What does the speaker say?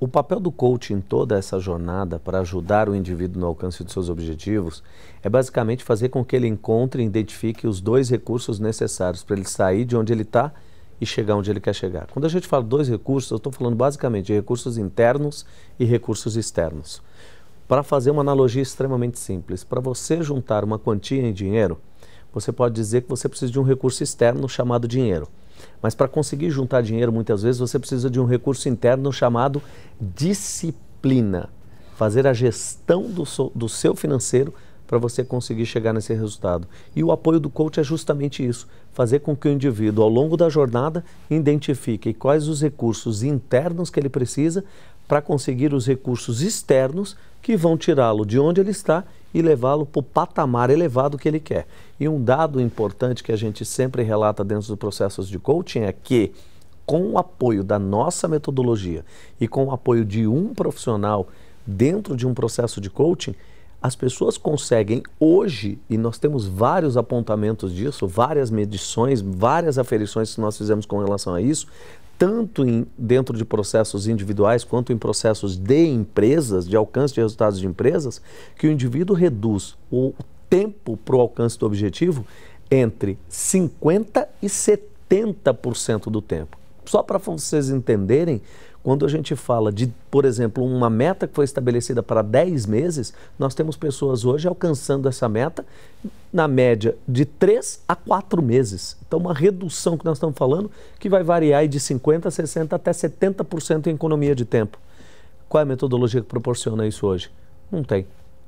O papel do coach em toda essa jornada para ajudar o indivíduo no alcance de seus objetivos é basicamente fazer com que ele encontre e identifique os dois recursos necessários para ele sair de onde ele está e chegar onde ele quer chegar. Quando a gente fala dois recursos, eu estou falando basicamente de recursos internos e recursos externos. Para fazer uma analogia extremamente simples, para você juntar uma quantia em dinheiro, você pode dizer que você precisa de um recurso externo chamado dinheiro. Mas para conseguir juntar dinheiro, muitas vezes você precisa de um recurso interno chamado disciplina. Fazer a gestão do, so, do seu financeiro para você conseguir chegar nesse resultado. E o apoio do coach é justamente isso: fazer com que o indivíduo, ao longo da jornada, identifique quais os recursos internos que ele precisa para conseguir os recursos externos que vão tirá-lo de onde ele está e levá-lo para o patamar elevado que ele quer. E um dado importante que a gente sempre relata dentro dos processos de coaching é que, com o apoio da nossa metodologia e com o apoio de um profissional dentro de um processo de coaching, as pessoas conseguem hoje, e nós temos vários apontamentos disso, várias medições, várias aferições que nós fizemos com relação a isso, tanto em, dentro de processos individuais quanto em processos de empresas, de alcance de resultados de empresas, que o indivíduo reduz o tempo para o alcance do objetivo entre 50% e 70% do tempo. Só para vocês entenderem quando a gente fala de, por exemplo, uma meta que foi estabelecida para 10 meses, nós temos pessoas hoje alcançando essa meta na média de 3 a 4 meses. Então, uma redução que nós estamos falando que vai variar de 50%, 60% até 70% em economia de tempo. Qual é a metodologia que proporciona isso hoje? Não tem.